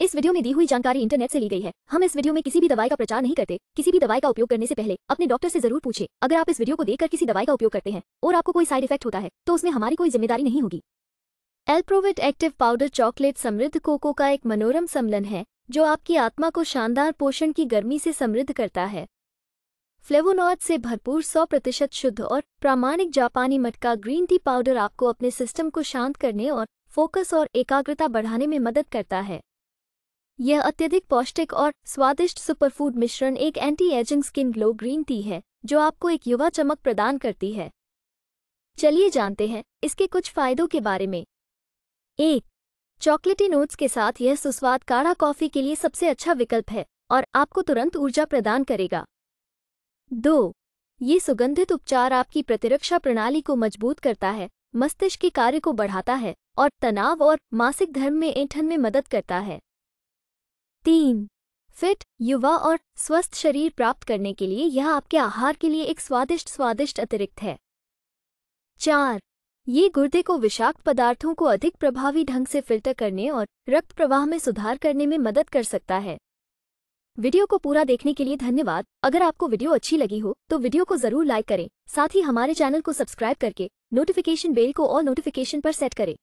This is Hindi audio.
इस वीडियो में दी हुई जानकारी इंटरनेट से ली गई है हम इस वीडियो में किसी भी दवाई का प्रचार नहीं करते किसी भी दवाई का उपयोग करने से पहले अपने डॉक्टर से जरूर पूछे अगर आप इस वीडियो को देखकर किसी दवाई का उपयोग करते हैं और आपको कोई साइड इफेक्ट होता है तो उसमें हमारी कोई जिम्मेदारी नहीं होगी एल्प्रोवेट एक्टिव पाउडर चॉकलेट समृद्ध कोको का एक मनोरम सम्मलन है जो आपकी आत्मा को शानदार पोषण की गर्मी से समृद्ध करता है फ्लेवोनॉट से भरपूर 100 प्रतिशत शुद्ध और प्रामाणिक जापानी मटका ग्रीन टी पाउडर आपको अपने सिस्टम को शांत करने और फोकस और एकाग्रता बढ़ाने में मदद करता है यह अत्यधिक पौष्टिक और स्वादिष्ट सुपरफूड मिश्रण एक anti ageing skin glow green tea है जो आपको एक युवा चमक प्रदान करती है चलिए जानते हैं इसके कुछ फायदों के बारे में एक चॉकलेटी नोट्स के साथ यह सुस्वाद काढ़ा कॉफी के लिए सबसे अच्छा विकल्प है और आपको तुरंत ऊर्जा प्रदान करेगा दो ये सुगंधित उपचार आपकी प्रतिरक्षा प्रणाली को मजबूत करता है मस्तिष्क के कार्य को बढ़ाता है और तनाव और मासिक धर्म में ऐंठन में मदद करता है तीन फिट युवा और स्वस्थ शरीर प्राप्त करने के लिए यह आपके आहार के लिए एक स्वादिष्ट स्वादिष्ट अतिरिक्त है चार ये गुर्दे को विषाक्त पदार्थों को अधिक प्रभावी ढंग से फिल्टर करने और रक्त प्रवाह में सुधार करने में मदद कर सकता है वीडियो को पूरा देखने के लिए धन्यवाद अगर आपको वीडियो अच्छी लगी हो तो वीडियो को जरूर लाइक करें साथ ही हमारे चैनल को सब्सक्राइब करके नोटिफिकेशन बेल को और नोटिफिकेशन पर सेट करें